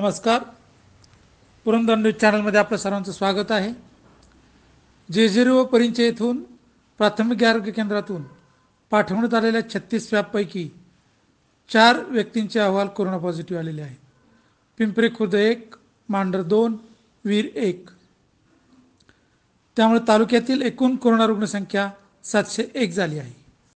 नमस्कार पुरंदर न्यूज चॅनलमध्ये आपलं सर्वांचं स्वागत आहे जेजुरी व येथून प्राथमिक आरोग्य केंद्रातून पाठवण्यात आलेल्या छत्तीस स्वॅबपैकी चार व्यक्तींचे अहवाल कोरोना पॉझिटिव्ह आलेले आहेत पिंपरे खुर्द एक मांडर दोन वीर एक त्यामुळे तालुक्यातील एकूण कोरोना रुग्णसंख्या सातशे एक झाली आहे